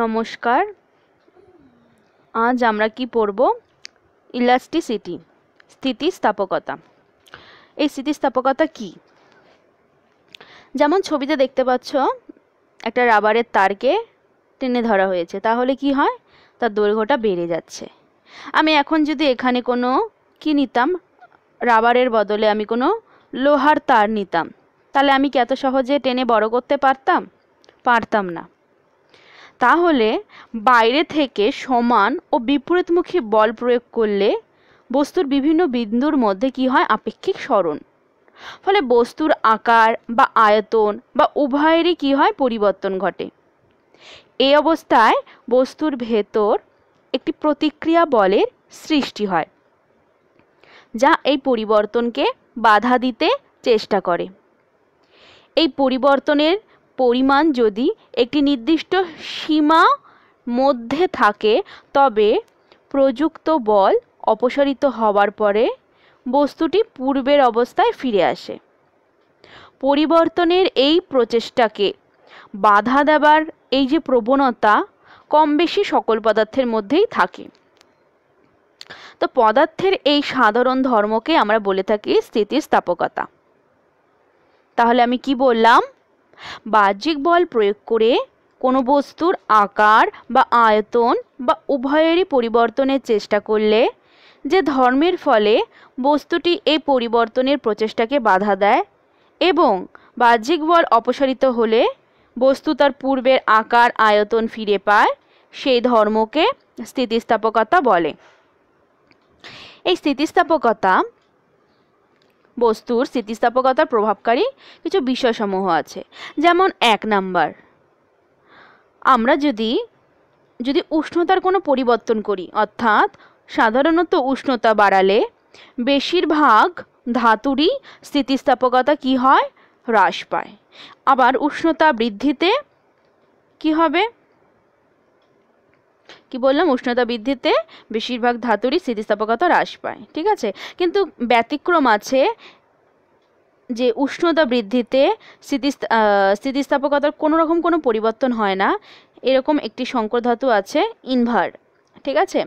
নমস্কার আজ আমরা কি পড়ব ইলাস্টিসিটি স্থিতিস্থাপকতা এই স্থিতিস্থাপকতা কি যেমন ছবিতে দেখতে পাচ্ছ একটা রাবারের তারকে টেনে ধরা হয়েছে তাহলে কি হয় তার দৈর্ঘ্যটা বেড়ে যাচ্ছে আমি এখন যদি এখানে কোনো কি নিতাম রাবারের বদলে আমি কোনো লোহার তার নিতাম তাহলে আমি কি এত সহজে টেনে বড় করতে পারতাম পারতাম না তাহলে বাইরে থেকে সমান ও বিপরীতমুখী বল প্রয়োগ করলে বস্তুর বিভিন্ন বিন্দুর মধ্যে কি হয় আপেক্ষিক সরণ ফলে বস্তুর আকার বা আয়তন বা উভয়েরই কি হয় পরিবর্তন ঘটে এই অবস্থায় বস্তুর ভেতর একটি প্রতিক্রিয়া বলের সৃষ্টি হয় যা এই পরিবর্তনকে বাধা দিতে চেষ্টা করে এই পরিবর্তনের পরিমাণ যদি একটি নির্দিষ্ট সীমা মধ্যে থাকে তবে প্রযুক্ত বল অপসারিত হওয়ার পরে বস্তুটি পূর্বের অবস্থায় ফিরে আসে পরিবর্তনের এই প্রচেষ্টাকে বাধা দেবার এই যে প্রবণতা কম বেশি সকল পদার্থের মধ্যেই থাকে তো পদার্থের এই সাধারণ ধর্মকে আমরা বলে থাকি স্থিতিস্থাপকতা তাহলে আমি কি বললাম বাহ্যিক বল প্রয়োগ করে কোনো বস্তুর আকার বা আয়তন বা উভয়েরই পরিবর্তনের চেষ্টা করলে যে ধর্মের ফলে বস্তুটি এই পরিবর্তনের প্রচেষ্টাকে বাধা দেয় এবং বাহ্যিক বল অপসারিত হলে বস্তু তার পূর্বের আকার আয়তন ফিরে পায় সেই ধর্মকে স্থিতিস্থাপকতা বলে এই স্থিতিস্থাপকতা বস্তুর স্থিতিস্থাপকতার প্রভাবকারী কিছু বিষয়সমূহ আছে যেমন এক নাম্বার আমরা যদি যদি উষ্ণতার কোনো পরিবর্তন করি অর্থাৎ সাধারণত উষ্ণতা বাড়ালে বেশিরভাগ ধাতুরই স্থিতিস্থাপকতা কি হয় হ্রাস পায় আবার উষ্ণতা বৃদ্ধিতে কি হবে কি বললাম উষ্ণতা বৃদ্ধিতে বেশিরভাগ ধাতুরই স্থিতিস্থাপকতা হ্রাস পায় ঠিক আছে কিন্তু ব্যতিক্রম আছে যে উষ্ণতা বৃদ্ধিতে স্থিতি স্থিতিস্থাপকতার কোনো রকম কোনো পরিবর্তন হয় না এরকম একটি সংকর ধাতু আছে ইনভার ঠিক আছে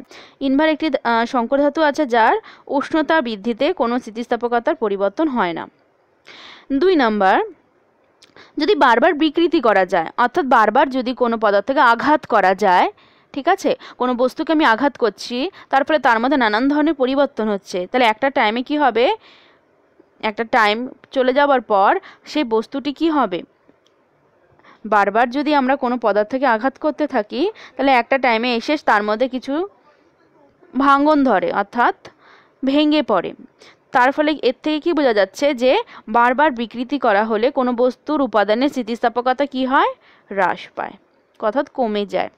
ইনভার একটি সংকর ধাতু আছে যার উষ্ণতা বৃদ্ধিতে কোনো স্থিতিস্থাপকতার পরিবর্তন হয় না দুই নাম্বার যদি বারবার বিকৃতি করা যায় অর্থাৎ বারবার যদি কোনো পদার্থকে আঘাত করা যায় ঠিক আছে কোনো বস্তুকে আমি আঘাত করছি তারপরে তার মধ্যে নানান ধরনের পরিবর্তন হচ্ছে তাহলে একটা টাইমে কি হবে একটা টাইম চলে যাওয়ার পর সেই বস্তুটি কি হবে বারবার যদি আমরা কোনো পদার্থকে আঘাত করতে থাকি তাহলে একটা টাইমে এসে তার মধ্যে কিছু ভাঙন ধরে অর্থাৎ ভেঙে পড়ে তার ফলে এর থেকে কি বোঝা যাচ্ছে যে বারবার বিকৃতি করা হলে কোনো বস্তুর উপাদানের স্থিতিস্থাপকতা কি হয় হ্রাস পায় অর্থাৎ কমে যায়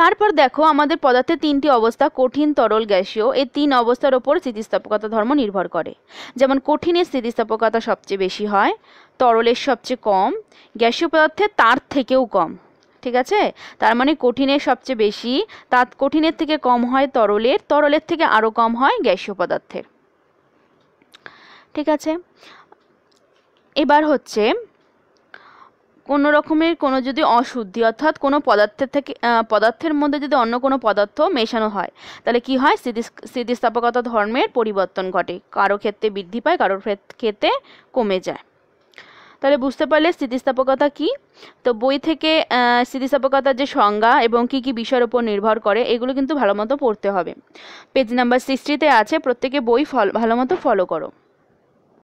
তারপর দেখো আমাদের পদার্থের তিনটি অবস্থা কঠিন তরল গ্যাসীয় এই তিন অবস্থার ওপর স্থিতিস্থাপকতা ধর্ম নির্ভর করে যেমন কঠিনের স্থিতিস্থাপকতা সবচেয়ে বেশি হয় তরলের সবচেয়ে কম গ্যাসীয় পদার্থে তার থেকেও কম ঠিক আছে তার মানে কঠিনের সবচেয়ে বেশি তার কঠিনের থেকে কম হয় তরলের তরলের থেকে আরও কম হয় গ্যাসীয় পদার্থের ঠিক আছে এবার হচ্ছে কোনো রকমের কোনো যদি অশুদ্ধি অর্থাৎ কোনো পদার্থের থেকে পদার্থের মধ্যে যদি অন্য কোনো পদার্থ মেশানো হয় তাহলে কি হয় স্মৃতি স্থিতিস্থাপকতা ধর্মের পরিবর্তন ঘটে কারো ক্ষেত্রে বৃদ্ধি পায় কারোর ক্ষেত্রে কমে যায় তাহলে বুঝতে পারলে স্থিতিস্থাপকতা কি তো বই থেকে স্থিতিস্থাপকতার যে সংজ্ঞা এবং কি কি বিষয়ের উপর নির্ভর করে এগুলো কিন্তু ভালোমতো পড়তে হবে পেজ নাম্বার সিক্সটিতে আছে প্রত্যেকে বই ফল ভালোমতো ফলো করো